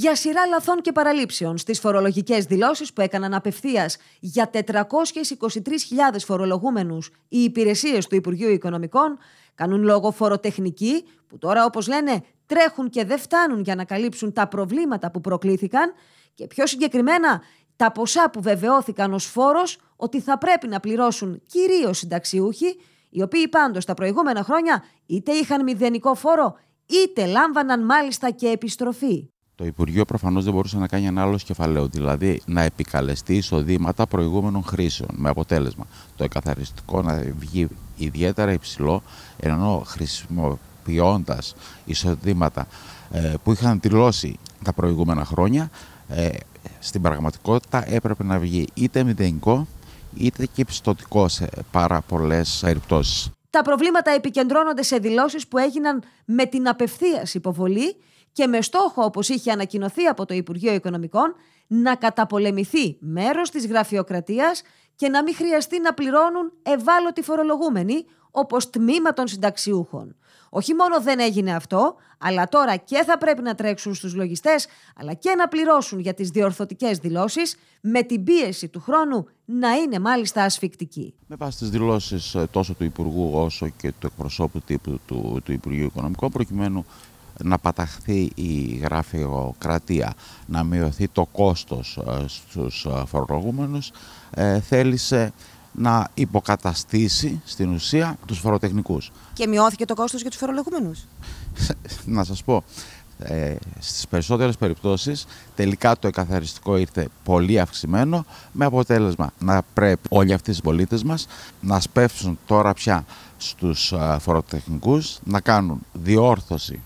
για σειρά λαθών και παραλήψεων στις φορολογικές δηλώσεις που έκαναν απευθείας για 423.000 φορολογούμενους οι υπηρεσίες του Υπουργείου Οικονομικών, κάνουν λόγο φοροτεχνική, που τώρα όπως λένε τρέχουν και δεν φτάνουν για να καλύψουν τα προβλήματα που προκλήθηκαν και πιο συγκεκριμένα τα ποσά που βεβαιώθηκαν ως φόρος ότι θα πρέπει να πληρώσουν κυρίως συνταξιούχοι, οι οποίοι πάντως τα προηγούμενα χρόνια είτε είχαν μηδενικό φόρο είτε λάμβαναν μάλιστα και επιστροφή το Υπουργείο προφανώς δεν μπορούσε να κάνει ένα άλλο κεφαλαίο, δηλαδή να επικαλεστεί εισοδήματα προηγούμενων χρήσεων. Με αποτέλεσμα το εκαθαριστικό να βγει ιδιαίτερα υψηλό, ενώ χρησιμοποιώντας εισοδήματα ε, που είχαν δηλώσει τα προηγούμενα χρόνια, ε, στην πραγματικότητα έπρεπε να βγει είτε μηδενικό είτε και πιστοτικό σε πάρα πολλές περιπτώσεις. Τα προβλήματα επικεντρώνονται σε δηλώσεις που έγιναν με την απευθείας υποβολή και με στόχο, όπως είχε ανακοινωθεί από το Υπουργείο Οικονομικών, να καταπολεμηθεί μέρος της γραφειοκρατίας και να μην χρειαστεί να πληρώνουν ευάλωτοι φορολογούμενοι, όπως τμήμα των συνταξιούχων. Όχι μόνο δεν έγινε αυτό, αλλά τώρα και θα πρέπει να τρέξουν στους λογιστές, αλλά και να πληρώσουν για τις διορθωτικές δηλώσεις, με την πίεση του χρόνου να είναι μάλιστα ασφικτική. Με βάση τις δηλώσεις ε, τόσο του Υπουργού όσο και του εκπροσώπου του, του Υπουργείου Οικονομικών, προκειμένου να παταχθεί η γραφειοκρατία, να μειωθεί το κόστος ε, στους ε, φορολογούμενους, ε, θέλησε να υποκαταστήσει στην ουσία τους φοροτεχνικούς. Και μειώθηκε το κόστος για τους φορολογούμενους. να σας πω, στις περισσότερες περιπτώσεις τελικά το εκαθαριστικό ήρθε πολύ αυξημένο με αποτέλεσμα να πρέπει όλοι αυτοί οι πολίτες μας να σπεύσουν τώρα πια στους φοροτεχνικούς, να κάνουν διόρθωση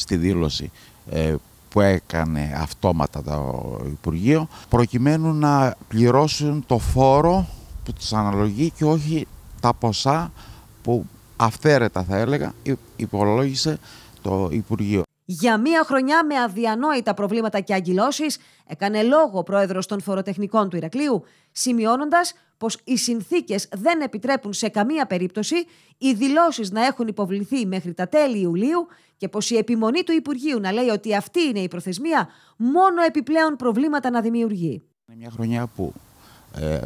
στη δήλωση ε, που έκανε αυτόματα το Υπουργείο προκειμένου να πληρώσουν το φόρο που τους αναλογεί και όχι τα ποσά που αυθαίρετα θα έλεγα υπολόγισε το Υπουργείο. Για μία χρονιά με αδιανόητα προβλήματα και αγκυλώσεις, έκανε λόγο ο πρόεδρος των φοροτεχνικών του Ηρακλείου, σημειώνοντας πως οι συνθήκες δεν επιτρέπουν σε καμία περίπτωση οι δηλώσεις να έχουν υποβληθεί μέχρι τα τέλη Ιουλίου και πως η επιμονή του Υπουργείου να λέει ότι αυτή είναι η προθεσμία μόνο επιπλέον προβλήματα να δημιουργεί. Είναι μια χρονιά που ε,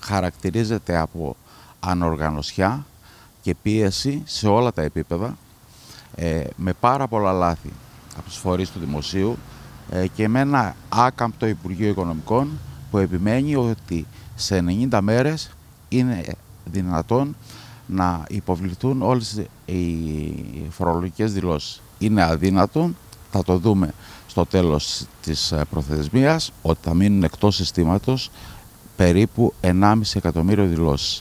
χαρακτηρίζεται από ανοργανωσιά και πίεση σε όλα τα επίπεδα ε, με πάρα πολλά λάθη από τους φορείς του Δημοσίου ε, και με ένα άκαμπτο Υπουργείο Οικονομικών που επιμένει ότι σε 90 μέρες είναι δυνατόν να υποβληθούν όλες οι φορολογικές δηλώσεις. Είναι αδύνατο, θα το δούμε στο τέλος της ε, προθεσμίας, ότι θα μείνουν εκτός συστήματος περίπου 1,5 εκατομμύριο δηλώσεις.